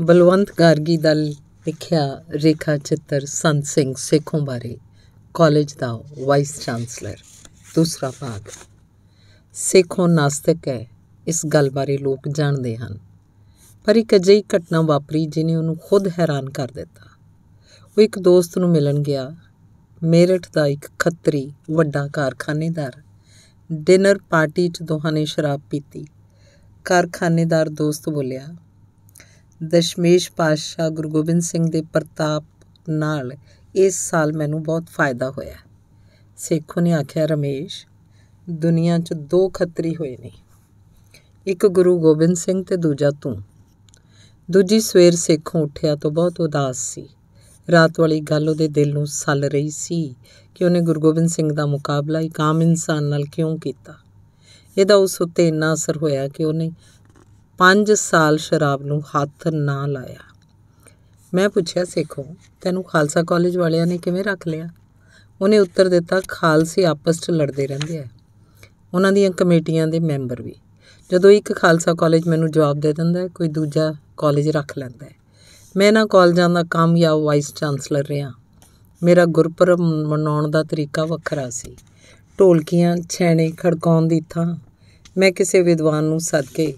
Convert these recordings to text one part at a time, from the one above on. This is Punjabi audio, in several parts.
ਬਲਵੰਤ ਗਾਰਗੀ ਦਾ ਲਿਖਿਆ ਰੇਖਾ ਚਿੱਤਰ ਸੰਤ ਸਿੰਘ ਸੇਖੋਂ ਬਾਰੇ ਕਾਲਜ ਦਾ ਵਾਈਸ ਚਾਂਸਲਰ ਦੂਸਰਾ ਭਾਗ ਸੇਖੋਂ ਨਾਸਤਕ ਹੈ ਇਸ ਗੱਲ ਬਾਰੇ ਲੋਕ ਜਾਣਦੇ ਹਨ ਪਰ ਇੱਕ ਅਜਿਹੀ ਘਟਨਾ ਵਾਪਰੀ ਜਿਨੇ ਉਹਨੂੰ ਖੁਦ ਹੈਰਾਨ ਕਰ ਦਿੱਤਾ ਉਹ ਇੱਕ ਦੋਸਤ ਨੂੰ ਮਿਲਣ ਗਿਆ ਮੇਰਠ ਦਾ ਇੱਕ ਖੱਤਰੀ ਵੱਡਾ ਕਾਰਖਾਨੇਦਾਰ ਡਿਨਰ ਪਾਰਟੀ 'ਚ ਦੋਹਾਂ ਨੇ ਸ਼ਰਾਬ ਪੀਤੀ ਕਾਰਖਾਨੇਦਾਰ ਦੋਸਤ ਬੋਲਿਆ ਦਸ਼ਮੇਸ਼ ਪਾਸ਼ਾ ਗੁਰੂ ਗੋਬਿੰਦ ਸਿੰਘ ਦੇ ਪ੍ਰਤਾਪ ਨਾਲ ਇਸ ਸਾਲ ਮੈਨੂੰ ਬਹੁਤ ਫਾਇਦਾ ਹੋਇਆ ਸੇਖੋ ਨੇ ਆਖਿਆ ਰਮੇਸ਼ ਦੁਨੀਆ 'ਚ ਦੋ ਖੱਤਰੀ ਹੋਏ ਨੇ ਇੱਕ ਗੁਰੂ ਗੋਬਿੰਦ ਸਿੰਘ ਤੇ ਦੂਜਾ ਤੂੰ ਦੂਜੀ ਸਵੇਰ ਸੇਖੋਂ ਉੱਠਿਆ ਤਾਂ ਬਹੁਤ ਉਦਾਸ ਸੀ ਰਾਤ ਵਾਲੀ ਗੱਲ ਉਹਦੇ ਦਿਲ ਨੂੰ ਸੱਲ ਰਹੀ ਸੀ ਕਿ ਉਹਨੇ ਗੁਰੂ ਗੋਬਿੰਦ ਸਿੰਘ ਦਾ ਮੁਕਾਬਲਾ ਇੱਕ ਆਮ ਇਨਸਾਨ ਨਾਲ ਕਿਉਂ ਕੀਤਾ ਇਹਦਾ ਉਸ ਉੱਤੇ ਇੰਨਾ ਅਸਰ ਹੋਇਆ ਕਿ ਉਹਨੇ 5 ਸਾਲ ਸ਼ਰਾਬ ਨੂੰ ਹੱਥ ਨਾ ਲਾਇਆ ਮੈਂ ਪੁੱਛਿਆ ਸੇਖੋ ਤੈਨੂੰ ਖਾਲਸਾ ਕਾਲਜ ਵਾਲਿਆਂ ਨੇ ਕਿਵੇਂ ਰੱਖ ਲਿਆ ਉਹਨੇ ਉੱਤਰ ਦਿੱਤਾ ਖਾਲਸੇ ਆਪਸ 'ਚ ਲੜਦੇ ਰਹਿੰਦੇ ਆ ਉਹਨਾਂ ਦੀਆਂ ਕਮੇਟੀਆਂ ਦੇ ਮੈਂਬਰ ਵੀ ਜਦੋਂ ਇੱਕ ਖਾਲਸਾ ਕਾਲਜ ਮੈਨੂੰ ਜਵਾਬ ਦੇ ਦਿੰਦਾ ਕੋਈ ਦੂਜਾ ਕਾਲਜ ਰੱਖ ਲੈਂਦਾ ਹੈ ਮੈਂ ਨਾ ਕਾਲਜਾਂ ਦਾ ਜਾਂ ਵਾਈਸ ਚਾਂਸਲਰ ਰਿਹਾ ਮੇਰਾ ਗੁਰਪੁਰਬ ਮਨਾਉਣ ਦਾ ਤਰੀਕਾ ਵੱਖਰਾ ਸੀ ਢੋਲਕੀਆਂ ਛੈਣੇ ਖੜਕਾਉਣ ਦੀ ਥਾਂ ਮੈਂ ਕਿਸੇ ਵਿਦਵਾਨ ਨੂੰ ਸੱਦ ਕੇ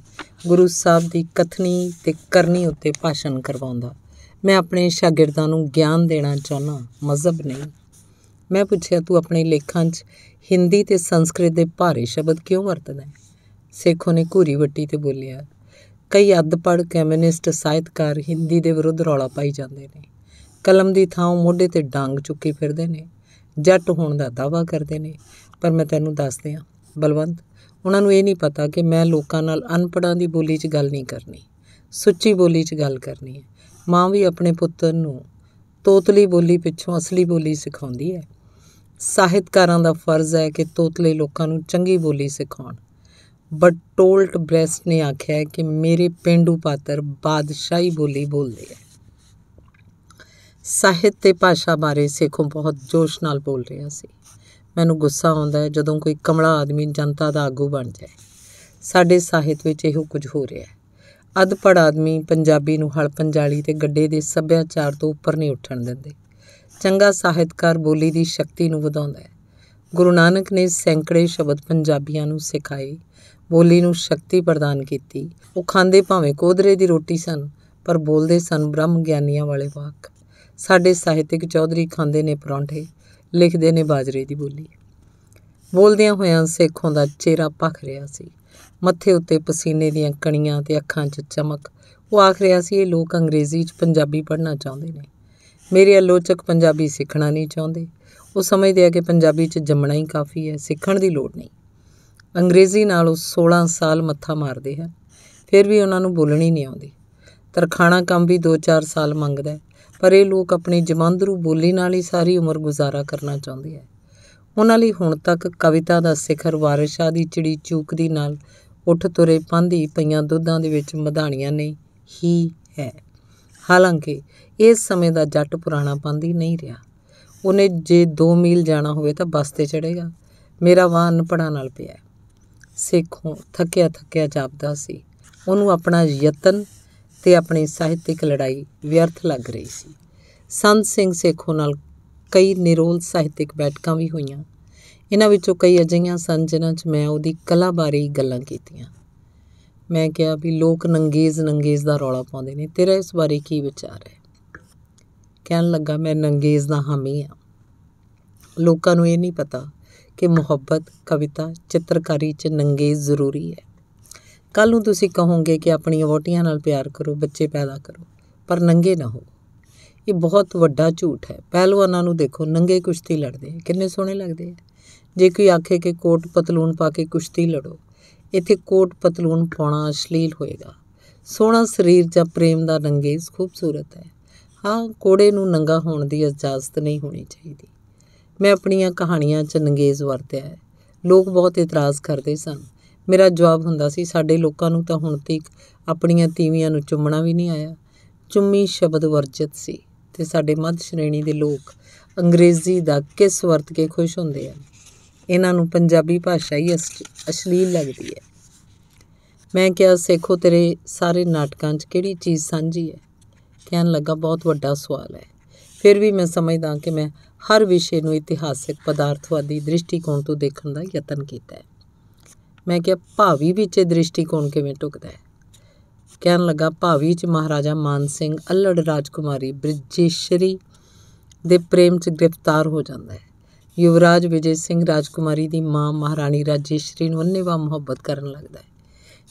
ਗੁਰੂ ਸਾਹਿਬ ਦੀ ਕਥਨੀ ਤੇ ਕਰਨੀ ਉੱਤੇ ਭਾਸ਼ਣ ਕਰਵਾਉਂਦਾ ਮੈਂ ਆਪਣੇ ਸ਼ਾਗਿਰਦਾਂ ਨੂੰ ਗਿਆਨ ਦੇਣਾ ਚਾਹਨਾ ਮਜ਼ਬ ਨਹੀਂ ਮੈਂ ਪੁੱਛਿਆ ਤੂੰ ਆਪਣੇ ਲੇਖਾਂ 'ਚ ਹਿੰਦੀ ਤੇ ਸੰਸਕ੍ਰਿਤ ਦੇ ਭਾਰੇ ਸ਼ਬਦ ਕਿਉਂ ਵਰਤਦਾ ਹੈ ਸੇਖੋ ਨੇ ਘੂਰੀ ਵੱਟੀ ਤੇ ਬੋਲਿਆ ਕਈ ਅੱਧਪੜ ਕਮਿਊਨਿਸਟ ਸਾਹਿਤਕਾਰ ਹਿੰਦੀ ਦੇ ਵਿਰੁੱਧ ਰੌਲਾ ਪਾਈ ਜਾਂਦੇ ਨੇ ਕਲਮ ਦੀ ਥਾਂ ਮੋਢੇ ਤੇ ਡਾਂਗ ਚੁੱਕੀ ਫਿਰਦੇ ਨੇ ਜੱਟ ਹੋਣ ਦਾ ਦਾਵਾ ਕਰਦੇ ਨੇ ਪਰ ਮੈਂ ਤੈਨੂੰ ਦੱਸਦਿਆਂ ਬਲਵੰਤ ਉਹਨਾਂ ਨੂੰ ਇਹ ਨਹੀਂ ਪਤਾ ਕਿ ਮੈਂ ਲੋਕਾਂ ਨਾਲ ਅਨਪੜਾਂ ਦੀ ਬੋਲੀ 'ਚ ਗੱਲ ਨਹੀਂ ਕਰਨੀ ਸੁੱਚੀ ਬੋਲੀ 'ਚ ਗੱਲ ਕਰਨੀ ਹੈ ਮਾਂ ਵੀ ਆਪਣੇ ਪੁੱਤਰ ਨੂੰ ਤੋਤਲੀ ਬੋਲੀ ਪਿੱਛੋਂ ਅਸਲੀ ਬੋਲੀ ਸਿਖਾਉਂਦੀ ਹੈ ਸਾਹਿਤਕਾਰਾਂ ਦਾ ਫਰਜ਼ ਹੈ ਕਿ ਤੋਤਲੇ ਲੋਕਾਂ ਨੂੰ ਚੰਗੀ ਬੋਲੀ ਸਿਖਾਉਣ ਬਟ ਟੋਲਟ ਬ੍ਰੈਸਟ ਨੇ ਆਖਿਆ ਕਿ ਮੇਰੇ ਪਿੰਡੂ ਪਾਤਰ ਬਾਦਸ਼ਾਹੀ ਬੋਲੀ ਬੋਲਦੇ ਆ ਸਾਹਿਤ ਤੇ ਭਾਸ਼ਾ ਬਾਰੇ ਸੇਖੋਂ ਬਹੁਤ ਜੋਸ਼ ਨਾਲ ਬੋਲ ਰਿਹਾ ਸੀ ਮੈਨੂੰ ਗੁੱਸਾ ਆਉਂਦਾ ਹੈ ਜਦੋਂ ਕੋਈ ਕਮਲਾ ਆਦਮੀ ਜਨਤਾ ਦਾ ਆਗੂ ਬਣ ਜਾਏ ਸਾਡੇ ਸਾਹਿਤ ਵਿੱਚ ਇਹੋ ਕੁਝ ਹੋ ਰਿਹਾ ਹੈ ਅਧਪੜ ਆਦਮੀ ਪੰਜਾਬੀ ਨੂੰ ਹਲ ਪੰਜਾਲੀ ਤੇ ਗੱਡੇ ਦੇ ਸੱਭਿਆਚਾਰ ਤੋਂ ਉੱਪਰ ਨਹੀਂ ਉੱਠਣ ਦਿੰਦੇ ਚੰਗਾ ਸਾਹਿਤਕਾਰ ਬੋਲੀ ਦੀ ਸ਼ਕਤੀ ਨੂੰ ਵਧਾਉਂਦਾ ਹੈ ਗੁਰੂ ਨਾਨਕ ਨੇ ਸੈਂਕੜੇ ਸ਼ਬਦ ਪੰਜਾਬੀਆਂ ਨੂੰ ਸਿਖਾਏ ਬੋਲੀ ਨੂੰ ਸ਼ਕਤੀ ਪ੍ਰਦਾਨ ਕੀਤੀ ਉਹ ਖਾਂਦੇ ਭਾਵੇਂ ਕੋਧਰੇ ਦੀ ਰੋਟੀ ਸਨ ਪਰ ਬੋਲਦੇ ਸਨ ਬ੍ਰਹਮ ਗਿਆਨੀਆਂ ਵਾਲੇ ਵਾਕ ਸਾਡੇ ਸਾਹਿਤਿਕ ਚੌਧਰੀ ਖਾਂਦੇ ਨੇ ਪਰੌਂਠੇ ਲਿਖਦੇ ਨੇ ਬਾਜਰੇ ਦੀ ਬੋਲੀ ਬੋਲਦਿਆਂ ਹੋਇਆਂ ਸੇਖੋਂ ਦਾ ਚਿਹਰਾ ਭਖ ਰਿਹਾ ਸੀ ਮੱਥੇ ਉੱਤੇ ਪਸੀਨੇ ਦੀਆਂ ਕਣੀਆਂ ਤੇ ਅੱਖਾਂ 'ਚ ਚਮਕ ਉਹ ਆਖ ਰਿਹਾ ਸੀ ਇਹ ਲੋਕ ਅੰਗਰੇਜ਼ੀ 'ਚ ਪੰਜਾਬੀ ਪੜ੍ਹਨਾ ਚਾਹੁੰਦੇ ਨੇ ਮੇਰੇ ਆਲੋਚਕ ਪੰਜਾਬੀ ਸਿੱਖਣਾ ਨਹੀਂ ਚਾਹੁੰਦੇ ਉਹ ਸਮਝਦੇ ਆ ਕਿ ਪੰਜਾਬੀ 'ਚ ਜੰਮਣਾ ਹੀ ਕਾਫੀ ਹੈ ਸਿੱਖਣ ਦੀ ਲੋੜ ਨਹੀਂ ਅੰਗਰੇਜ਼ੀ ਨਾਲ ਉਹ 16 ਸਾਲ ਮੱਥਾ ਮਾਰਦੇ ਹਨ ਫਿਰ ਵੀ ਉਹਨਾਂ ਨੂੰ ਬੋਲਣੀ ਨਹੀਂ ਆਉਂਦੀ ਤਰਖਾਣਾ ਕੰਮ ਵੀ 2-4 ਸਾਲ ਮੰਗਦਾ ਪਰ ਇਹ ਲੋਕ ਆਪਣੀ ਜਮਾਂਦਰੂ ਬੋਲੀ ਨਾਲ ਹੀ ਸਾਰੀ ਉਮਰ ਗੁਜ਼ਾਰਾ ਕਰਨਾ ਚਾਹੁੰਦੇ ਹੈ ਉਹਨਾਂ ਲਈ ਹੁਣ ਤੱਕ ਕਵਿਤਾ ਦਾ ਸਿਖਰ ਵਾਰਿਸ਼ਾ ਦੀ ਚਿੜੀ ਦੀ ਨਾਲ ਉੱਠ ਤੁਰੇ ਪੰਧੀ ਪਈਆਂ ਦੁੱਧਾਂ ਦੇ ਵਿੱਚ ਮਧਾਣੀਆਂ ਨੇ ਹੀ ਹੈ ਹਾਲਾਂਕਿ ਇਸ ਸਮੇਂ ਦਾ ਜੱਟ ਪੁਰਾਣਾ ਪੰਧੀ ਨਹੀਂ ਰਿਹਾ ਉਹਨੇ ਜੇ 2 ਮੀਲ ਜਾਣਾ ਹੋਵੇ ਤਾਂ ਬੱਸ ਤੇ ਚੜੇਗਾ ਮੇਰਾ ਵਾਹਨ ਪੜਾ ਨਾਲ ਪਿਆ ਸੇਖੋਂ ਥੱਕਿਆ ਥੱਕਿਆ ਜਾਪਦਾ ਸੀ ਉਹਨੂੰ ਆਪਣਾ ਯਤਨ ਤੇ ਆਪਣੀ ਸਾਹਿਤਿਕ ਲੜਾਈ ਵਿਅਰਥ ਲੱਗ ਰਹੀ ਸੀ ਸੰਤ ਸਿੰਘ ਸੇਖੋ ਨਾਲ ਕਈ ਨਿਰੋਲ ਸਾਹਿਤਿਕ ਬੈਠਕਾਂ ਵੀ ਹੋਈਆਂ ਇਹਨਾਂ ਵਿੱਚੋਂ ਕਈ ਅਜਿਹੀਆਂ ਸਨ ਜਿਨ੍ਹਾਂ 'ਚ ਮੈਂ ਉਹਦੀ ਕਲਾ ਬਾਰੇ ਹੀ ਗੱਲਾਂ ਕੀਤੀਆਂ ਮੈਂ ਕਿਹਾ ਵੀ ਲੋਕ ਨੰਗੇਜ਼ ਨੰਗੇਜ਼ ਦਾ ਰੌਲਾ ਪਾਉਂਦੇ ਨੇ ਤੇਰਾ ਇਸ ਬਾਰੇ ਕੀ ਵਿਚਾਰ ਹੈ ਕਹਿਣ ਲੱਗਾ ਮੈਂ ਨੰਗੇਜ਼ ਦਾ ਹਾਮੀ ਆ ਲੋਕਾਂ ਨੂੰ ਇਹ ਨਹੀਂ ਪਤਾ ਕਿ ਮੁਹੱਬਤ ਕਵਿਤਾ ਚਿੱਤਰਕਾਰੀ 'ਚ ਨੰਗੇਜ਼ ਜ਼ਰੂਰੀ ਹੈ ਕੱਲ ਨੂੰ ਤੁਸੀਂ ਕਹੋਗੇ ਕਿ ਆਪਣੀਆਂ ਵੋਟੀਆਂ ਨਾਲ ਪਿਆਰ ਕਰੋ ਬੱਚੇ ਪੈਦਾ ਕਰੋ ਪਰ ਨੰਗੇ ਨਾ ਹੋ ਇਹ ਬਹੁਤ ਵੱਡਾ ਝੂਠ ਹੈ ਪਹਿਲਵਾਨਾਂ ਨੂੰ ਦੇਖੋ ਨੰਗੇ ਕੁਸ਼ਤੀ ਲੜਦੇ ਕਿੰਨੇ ਸੋਹਣੇ ਲੱਗਦੇ ਆ ਜੇ ਕੋਈ ਆਖੇ ਕਿ ਕੋਟ ਪਤਲੂਨ ਪਾ ਕੇ ਕੁਸ਼ਤੀ ਲੜੋ ਇੱਥੇ ਕੋਟ ਪਤਲੂਨ ਪਾਉਣਾ ਅਸ਼ਲੀਲ ਹੋਏਗਾ ਸੋਹਣਾ ਸਰੀਰ ਜਾਂ ਪ੍ਰੇਮ ਦਾ ਰੰਗੇਜ਼ ਖੂਬਸੂਰਤ ਹੈ ਹਾਂ ਕੋੜੇ ਨੂੰ ਨੰਗਾ ਹੋਣ ਦੀ ਇਜਾਜ਼ਤ ਨਹੀਂ ਹੋਣੀ ਚਾਹੀਦੀ ਮੈਂ ਆਪਣੀਆਂ ਕਹਾਣੀਆਂ 'ਚ ਨੰਗੇਜ਼ ਵਰਤਿਆ ਹੈ ਲੋਕ ਬਹੁਤ ਇਤਰਾਜ਼ ਕਰਦੇ ਸਨ ਮੇਰਾ ਜਵਾਬ ਹੁੰਦਾ ਸੀ ਸਾਡੇ ਲੋਕਾਂ ਨੂੰ ਤਾਂ ਹੁਣ ਤੱਕ ਆਪਣੀਆਂ ਤੀਵੀਆਂ ਨੂੰ ਚੁੰਮਣਾ ਵੀ ਨਹੀਂ ਆਇਆ ਚੁੰਮੀ ਸ਼ਬਦ ਵਰਜਿਤ ਸੀ ਤੇ ਸਾਡੇ ਮੱਧ ਸ਼੍ਰੇਣੀ ਦੇ ਲੋਕ ਅੰਗਰੇਜ਼ੀ ਦਾ ਕਿਸ ਵਰਤ ਕੇ ਖੁਸ਼ ਹੁੰਦੇ ਆ ਇਹਨਾਂ ਨੂੰ ਪੰਜਾਬੀ ਭਾਸ਼ਾ ਹੀ ਅਸ਼ਲੀਲ ਲੱਗਦੀ ਹੈ ਮੈਂ ਕਿਹਾ ਸੇਖੋ ਤੇਰੇ ਸਾਰੇ ਨਾਟਕਾਂ 'ਚ ਕਿਹੜੀ ਚੀਜ਼ ਸਾਂਝੀ ਹੈ ਕਹਿਣ ਲੱਗਾ ਬਹੁਤ ਵੱਡਾ ਸਵਾਲ ਹੈ ਫਿਰ ਵੀ ਮੈਂ ਸਮਝਦਾ ਕਿ ਮੈਂ ਹਰ ਵਿਸ਼ੇ ਨੂੰ ਇਤਿਹਾਸਿਕ ਪਦਾਰਥਵਾਦੀ ਦ੍ਰਿਸ਼ਟੀਕੋਣ ਤੋਂ ਦੇਖਣ ਦਾ ਯਤਨ ਕੀਤਾ ਹੈ ਮੈਂ ਕਿਹਾ ਭਾਵੀ ਵਿੱਚ ਇਹ ਦ੍ਰਿਸ਼ਟੀਕੋਣ ਕਿਵੇਂ ਟੁਕਦਾ ਹੈ ਕਹਿਣ ਲੱਗਾ ਭਾਵੀ ਚ ਮਹਾਰਾਜਾ ਮਾਨ ਸਿੰਘ ਅਲੜ ਰਾਜਕੁਮਾਰੀ ਬ੍ਰਿਜੇਸ਼ਰੀ ਦੇ ਪ੍ਰੇਮ ਚ ਗ੍ਰਿਫਤਾਰ ਹੋ ਜਾਂਦਾ ਹੈ ਯੁਵਰਾਜ ਵਿਜੇ ਸਿੰਘ ਰਾਜਕੁਮਾਰੀ ਦੀ ਮਾਂ ਮਹਾਰਾਣੀ ਰਾਜੇਸ਼ਰੀ ਨੂੰ ਅੰਨੇਵਾ ਮੁਹੱਬਤ ਕਰਨ ਲੱਗਦਾ ਹੈ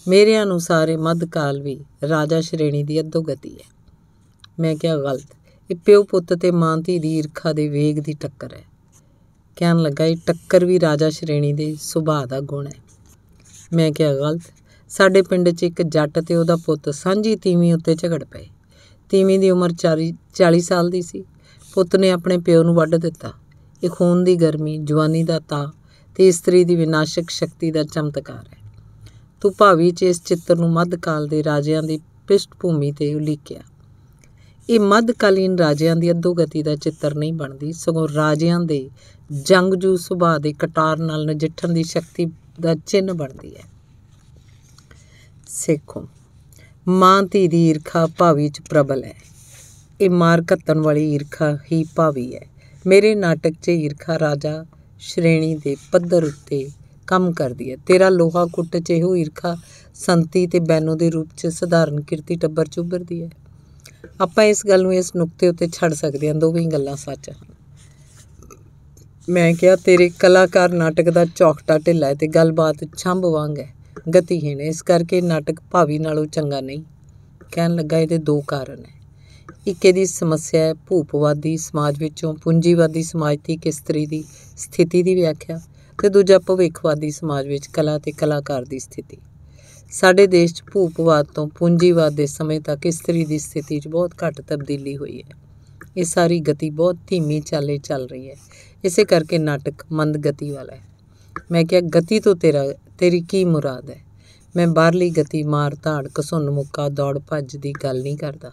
ਮੇਰੇ ਅਨੁਸਾਰ ਇਹ ਮੱਧਕਾਲ ਵੀ ਰਾਜਾ ਸ਼੍ਰੇਣੀ ਦੀ ਗਤੀ ਹੈ ਮੈਂ ਕਿਹਾ ਗਲਤ ਇਹ ਪਿਓ ਪੁੱਤ ਤੇ ਮਾਂ ਧੀ ਦੀ ਈਰਖਾ ਦੇ ਵੇਗ ਦੀ ਟੱਕਰ ਹੈ ਕਹਿਣ ਲੱਗਾ ਇਹ ਟੱਕਰ ਵੀ ਰਾਜਾ ਸ਼੍ਰੇਣੀ ਦੇ ਸੁਭਾਅ ਦਾ ਗੁਣ ਹੈ ਮੈਂ ਕਿਹਾ ਗਲਤ ਸਾਡੇ ਪਿੰਡ 'ਚ ਇੱਕ ਜੱਟ ਤੇ ਉਹਦਾ ਪੁੱਤ ਸਾਂਝੀ ਤੀਵੀਂ ਉੱਤੇ ਝਗੜ ਪਏ ਤੀਵੀਂ ਦੀ ਉਮਰ 40 ਸਾਲ ਦੀ ਸੀ ਪੁੱਤ ਨੇ ਆਪਣੇ ਪਿਓ ਨੂੰ ਵੱਢ ਦਿੱਤਾ ਇਹ ਖੂਨ ਦੀ ਗਰਮੀ ਜਵਾਨੀ ਦਾ ਤਾ ਤੇ ਇਸਤਰੀ ਦੀ ਵਿਨਾਸ਼ਕ ਸ਼ਕਤੀ ਦਾ ਚਮਤਕਾਰ ਹੈ ਤੂੰ ਭਾਵੀ 'ਚ ਇਸ ਚਿੱਤਰ ਨੂੰ ਮੱਧਕਾਲ ਦੇ ਰਾਜਿਆਂ ਦੀ ਪਿਸ਼ਟ ਭੂਮੀ ਤੇ ਉਲੀਕਿਆ ਇਹ ਮੱਧਕਾਲੀਨ ਰਾਜਿਆਂ ਦੀ ਗਤੀ ਦਾ ਚਿੱਤਰ ਨਹੀਂ ਬਣਦੀ ਸਗੋਂ ਰਾਜਿਆਂ ਦੇ ਜੰਗਜੂ ਸੁਭਾਅ ਦੇ ਕਟਾਰ ਨਾਲ ਨਜਿੱਠਣ ਦੀ ਸ਼ਕਤੀ ਦਾ ਚਿੰਨ ਬਣਦੀ ਹੈ ਸੇਖੋ ਮਾਂ ਦੀ ਈਰਖਾ ਭਾਵੀ ਚ ਪ੍ਰਬਲ ਹੈ ਇਹ ਮਾਰ ਘੱਤਣ ਵਾਲੀ ਈਰਖਾ ਹੀ ਭਾਵੀ ਹੈ ਮੇਰੇ ਨਾਟਕ 'ਚ ਈਰਖਾ ਰਾਜਾ ਸ਼੍ਰੇਣੀ ਦੇ ਪੱਧਰ ਉੱਤੇ ਕੰਮ ਕਰਦੀ ਹੈ ਤੇਰਾ ਲੋਹਾ ਕੁੱਟ 'ਚ ਇਹੋ ਈਰਖਾ ਸੰਤੀ ਤੇ ਬੈਨੋ ਦੇ ਰੂਪ 'ਚ ਸਧਾਰਨ ਕਿਰਤੀ ਟੱਬਰ 'ਚ ਉੱਭਰਦੀ ਹੈ ਆਪਾਂ ਇਸ ਗੱਲ ਨੂੰ ਇਸ ਨੁਕਤੇ ਉੱਤੇ ਛੱਡ ਸਕਦੇ ਹਾਂ ਦੋਵੇਂ ਗੱਲਾਂ ਸੱਚ ਹਨ ਮੈਂ ਕਿਹਾ ਤੇਰੇ ਕਲਾਕਾਰ ਨਾਟਕ ਦਾ ਚੌਕਟਾ ਢਿੱਲਾ ਹੈ ਤੇ ਗੱਲਬਾਤ ਛੰਭ ਵਾਂਗ ਹੈ ਗਤੀਹੀਣ ਹੈ ਇਸ ਕਰਕੇ ਨਾਟਕ ਭਾਵੀ ਨਾਲੋਂ ਚੰਗਾ ਨਹੀਂ ਕਹਿਣ ਲੱਗਾ ਇਹਦੇ ਦੋ ਕਾਰਨ ਹੈ ਇੱਕ ਇਹਦੀ ਸਮੱਸਿਆ ਹੈ ਭੂਪਵਾਦੀ ਸਮਾਜ ਵਿੱਚੋਂ ਪੂੰਜੀਵਾਦੀ ਸਮਾਜ ਦੀ ਇੱਕ ਦੀ ਸਥਿਤੀ ਦੀ ਵਿਆਖਿਆ ਤੇ ਦੂਜਾ ਭਵਿੱਖਵਾਦੀ ਸਮਾਜ ਵਿੱਚ ਕਲਾ ਤੇ ਕਲਾਕਾਰ ਦੀ ਸਥਿਤੀ ਸਾਡੇ ਦੇਸ਼ 'ਚ ਭੂਪਵਾਦ ਤੋਂ ਪੂੰਜੀਵਾਦ ਦੇ ਸਮੇਂ ਤੱਕ ਇਸਤਰੀ ਦੀ ਸਥਿਤੀ 'ਚ ਬਹੁਤ ਘੱਟ ਤਬਦੀਲੀ ਹੋਈ ਹੈ ਇਹ ਸਾਰੀ ਗਤੀ ਬਹੁਤ ਧੀਮੀ ਚਾਲੇ ਚੱਲ ਰਹੀ ਹੈ ਇਸੇ ਕਰਕੇ ਨਾਟਕ ਮੰਦ ਗਤੀ ਵਾਲਾ ਹੈ ਮੈਂ ਕਿਹਾ ਗਤੀ ਤੋਂ ਤੇਰਾ ਤੇਰੀ ਕੀ ਮੁਰਾਦ ਹੈ ਮੈਂ ਬਾਹਰਲੀ ਗਤੀ ਮਾਰ ਧਾੜ ਕਸੁੰਨ ਮੁੱਕਾ ਦੌੜ ਭੱਜ ਦੀ ਗੱਲ ਨਹੀਂ ਕਰਦਾ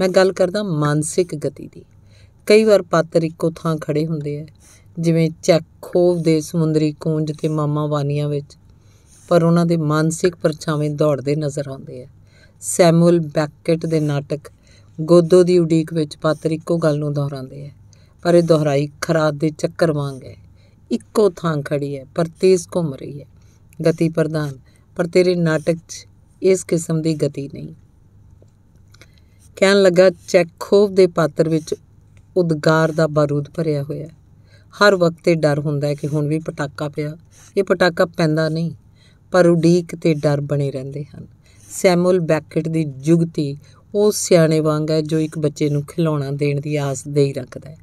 ਮੈਂ ਗੱਲ ਕਰਦਾ ਮਾਨਸਿਕ ਗਤੀ ਦੀ ਕਈ ਵਾਰ ਪਾਤਰ ਇੱਕੋ ਥਾਂ ਖੜੇ ਹੁੰਦੇ ਆ ਜਿਵੇਂ ਚੈਖੋਵ ਦੇ ਸਮੁੰਦਰੀ ਕੂੰਜ ਤੇ ਮਾਮਾ ਵਾਨੀਆਂ ਵਿੱਚ ਪਰ ਉਹਨਾਂ ਦੇ ਮਾਨਸਿਕ ਪਰਛਾਵੇਂ ਦੌੜਦੇ ਨਜ਼ਰ ਆਉਂਦੇ ਆ ਸੈਮੂਅਲ ਬੈਕਟ ਦੇ ਨਾਟਕ ਗੋਦੋ ਦੀ ਉਡੀਕ ਵਿੱਚ ਪਾਤਰ ਇੱਕੋ ਗੱਲ ਨੂੰ ਦੁਹਰਾਉਂਦੇ ਆ ਪਰ ਇਹ ਦੁਹਰਾਈ ਖਰਾਦ ਦੇ ਚੱਕਰ ਵਾਂਗ ਹੈ ਇੱਕੋ ਥਾਂ ਖੜੀ ਹੈ ਪਰ ਤੇਜ਼ ਘੁੰਮ ਰਹੀ ਹੈ ਗਤੀ ਪ੍ਰਦਾਨ ਪਰ ਤੇਰੇ ਨਾਟਕ 'ਚ ਇਸ ਕਿਸਮ ਦੀ ਗਤੀ ਨਹੀਂ ਕਹਿਣ ਲੱਗਾ ਚੈਕੋਵ ਦੇ ਪਾਤਰ ਵਿੱਚ ਉਦਗਾਰ ਦਾ ਬਾਰੂਦ ਭਰਿਆ ਹੋਇਆ ਹਰ ਵਕਤ ਤੇ ਡਰ ਹੁੰਦਾ ਹੈ ਕਿ ਹੁਣ ਵੀ ਪਟਾਕਾ ਪਿਆ ਇਹ ਪਟਾਕਾ ਪੈਂਦਾ ਨਹੀਂ ਪਰ ਉਡੀਕ ਤੇ ਡਰ ਬਣੇ ਰਹਿੰਦੇ ਹਨ ਸੈਮੂਅਲ ਬੈਕਟ ਦੀ ਜੁਗਤੀ ਉਹ ਸਿਆਣੇ ਵਾਂਗ ਹੈ ਜੋ ਇੱਕ ਬੱਚੇ ਨੂੰ ਖਿਡੌਣਾ ਦੇਣ ਦੀ ਆਸ ਦੇ ਹੀ ਰੱਖਦਾ ਹੈ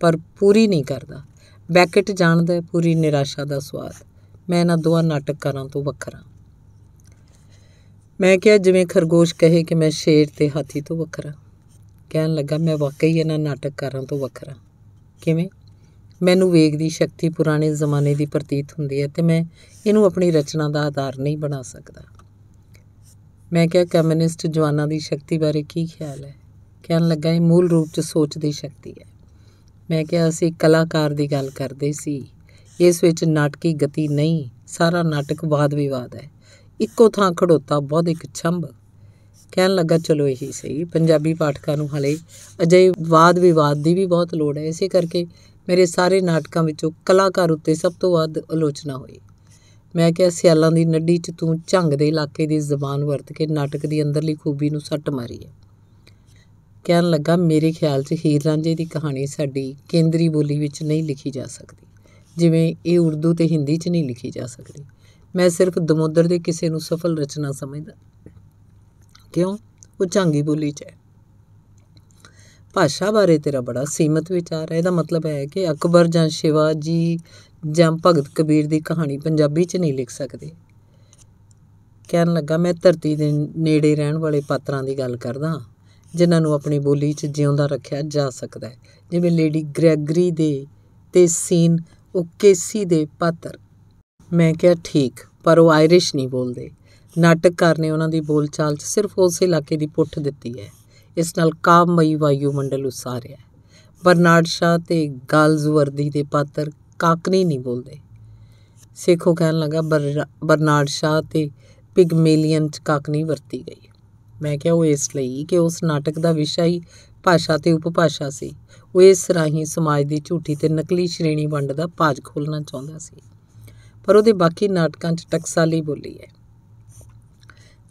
ਪਰ ਪੂਰੀ ਨਹੀਂ ਕਰਦਾ ਬੈਕਟ ਜਾਣਦਾ ਪੂਰੀ ਨਿਰਾਸ਼ਾ ਦਾ ਸਵਾਦ ਮੈਂ ਇਹਨਾਂ ਦੋਹਾਂ ਨਾਟਕਕਾਰਾਂ ਤੋਂ ਵੱਖਰਾ ਮੈਂ ਕਿਹਾ ਜਿਵੇਂ ਖਰਗੋਸ਼ ਕਹੇ ਕਿ ਮੈਂ ਸ਼ੇਰ ਤੇ ਹਾਥੀ ਤੋਂ ਵੱਖਰਾ ਕਹਿਣ ਲੱਗਾ ਮੈਂ ਵਾਕਈ ਇਹਨਾਂ ਨਾਟਕਕਾਰਾਂ ਤੋਂ ਵੱਖਰਾ ਕਿਵੇਂ ਮੈਨੂੰ ਵੇਗ ਦੀ ਸ਼ਕਤੀ ਪੁਰਾਣੇ ਜ਼ਮਾਨੇ ਦੀ ਪ੍ਰਤੀਤ ਹੁੰਦੀ ਹੈ ਤੇ ਮੈਂ ਇਹਨੂੰ ਆਪਣੀ ਰਚਨਾ ਦਾ ਆਧਾਰ ਨਹੀਂ ਬਣਾ ਸਕਦਾ ਮੈਂ ਕਿਹਾ ਕਮਿਊਨਿਸਟ ਜਵਾਨਾਂ ਦੀ ਸ਼ਕਤੀ ਬਾਰੇ ਕੀ ਖਿਆਲ ਹੈ ਕਹਿਣ ਲੱਗਾ ਇਹ ਮੂਲ ਰੂਪ 'ਚ ਸੋਚ ਦੀ ਸ਼ਕਤੀ ਹੈ ਮੈਂ ਕਿਹਾ ਸੀ ਕਲਾਕਾਰ ਦੀ ਗੱਲ ਕਰਦੇ ਸੀ ਇਸ ਵਿੱਚ ਨਾਟਕੀ ਗਤੀ ਨਹੀਂ ਸਾਰਾ ਨਾਟਕ ਬਾਦ ਵਿਵਾਦ ਹੈ ਇੱਕੋ ਥਾਂ ਖੜੋਤਾ ਬਹੁਤ ਇੱਕ ਛੰਬ ਕਹਿਣ ਲੱਗਾ ਚਲੋ ਇਹੀ ਸਹੀ ਪੰਜਾਬੀ ਪਾਠਕਾਂ ਨੂੰ ਹਲੇ ਅਜੇ ਵਾਦ-ਵਿਵਾਦ ਦੀ ਵੀ ਬਹੁਤ ਲੋੜ ਹੈ ਇਸੇ ਕਰਕੇ ਮੇਰੇ ਸਾਰੇ ਨਾਟਕਾਂ ਵਿੱਚੋਂ ਕਲਾਕਾਰ ਉੱਤੇ ਸਭ ਤੋਂ ਵੱਧ ਆਲੋਚਨਾ ਹੋਈ ਮੈਂ ਕਿਹਾ ਸਿਆਲਾਂ ਦੀ ਨੱਡੀ 'ਚ ਤੂੰ ਝੰਗ ਦੇ ਇਲਾਕੇ ਦੀ ਜ਼ਬਾਨ ਵਰਤ ਕੇ ਨਾਟਕ ਦੀ ਅੰਦਰਲੀ ਖੂਬੀ ਨੂੰ ਸੱਟ ਮਾਰੀ ਹੈ ਕਹਿਣ ਲੱਗਾ ਮੇਰੇ ਖਿਆਲ 'ਚ ਹੀਰ ਰਾਂਝੇ ਦੀ ਕਹਾਣੀ ਸਾਡੀ ਕੇਂਦਰੀ ਬੋਲੀ ਵਿੱਚ ਨਹੀਂ ਲਿਖੀ ਜਾ ਸਕਦੀ ਜਿਵੇਂ ਇਹ ਉਰਦੂ ਤੇ ਹਿੰਦੀ 'ਚ ਨਹੀਂ ਲਿਖੀ ਜਾ ਸਕਦੀ ਮੈਂ ਸਿਰਫ ਦਮੋਦਰ ਦੇ ਕਿਸੇ ਨੂੰ ਸਫਲ ਰਚਨਾ ਸਮਝਦਾ ਕਿਉਂ ਉਹ ਚੰਗੀ ਬੋਲੀ 'ਚ ਹੈ ਭਾਸ਼ਾ ਬਾਰੇ ਤੇਰਾ ਬੜਾ ਸੀਮਤ ਵਿਚਾਰ ਹੈ ਇਹਦਾ ਮਤਲਬ ਹੈ ਕਿ ਅਕਬਰ ਜਾਂ ਸ਼ਿਵਾਜੀ ਜਾਂ ਭਗਤ ਕਬੀਰ ਦੀ ਕਹਾਣੀ ਪੰਜਾਬੀ 'ਚ ਨਹੀਂ ਲਿਖ ਸਕਦੇ ਕਹਿਣ ਲੱਗਾ ਮੈਂ ਧਰਤੀ ਦੇ ਨੇੜੇ ਰਹਿਣ ਵਾਲੇ ਪਾਤਰਾਂ ਦੀ ਗੱਲ ਕਰਦਾ ਜਿਨ੍ਹਾਂ ਨੂੰ ਆਪਣੀ ਬੋਲੀ 'ਚ ਜਿਉਂਦਾ ਰੱਖਿਆ ਜਾ ਸਕਦਾ ਹੈ ਜਿਵੇਂ ਲੇਡੀ ਗ੍ਰੈਗਰੀ ਦੇ ਤੇ ਸੀਨ ਉਹ ਕੇਸੀ ਦੇ ਪਾਤਰ ਮੈਂ ਕਿਹਾ ਠੀਕ ਪਰ ਉਹ ਆਇਰਿਸ਼ ਨਹੀਂ ਬੋਲਦੇ ਨਾਟਕਕਾਰ ਨੇ ਉਹਨਾਂ ਦੀ ਬੋਲਚਾਲ 'ਚ ਸਿਰਫ ਉਸ ਇਲਾਕੇ ਦੀ ਪੁੱਠ ਦਿੱਤੀ ਹੈ ਇਸ ਨਾਲ ਕਾਮਈ ਵਾਯੂ ਮੰਡਲ ਉਸਾਰਿਆ ਬਰਨਾਰਡ ਸ਼ਾ ਤੇ ਗਾਲਜ਼ਵਰਦੀ ਦੇ ਪਾਤਰ ਕਾਕਨੀ ਨਹੀਂ ਬੋਲਦੇ ਸੇਖੋ ਕਹਿਣ ਲੱਗਾ ਬਰਨਾਰਡ ਸ਼ਾ ਤੇ ਪਿਗਮੇਲੀਅਨ 'ਚ ਕਾਕਨੀ ਵਰਤੀ ਗਈ ਮੈਂ ਕਿਹਾ ਉਹ ਇਸ ਲਈ ਕਿ ਉਸ ਨਾਟਕ ਦਾ ਵਿਸ਼ਾ ਹੀ ਭਾਸ਼ਾ ਤੇ ਉਪਭਾਸ਼ਾ ਸੀ ਉਹ ਇਸ ਰਾਹੀਂ ਸਮਾਜ ਦੀ ਝੂਠੀ ਤੇ ਨਕਲੀ ਸ਼੍ਰੇਣੀ ਵੰਡ ਦਾ ਭਾਜ ਖੋਲਣਾ ਚਾਹੁੰਦਾ ਸੀ ਪਰ ਉਹਦੇ ਬਾਕੀ ਨਾਟਕਾਂ 'ਚ ਟਕਸਾਲੀ ਬੋਲੀ ਹੈ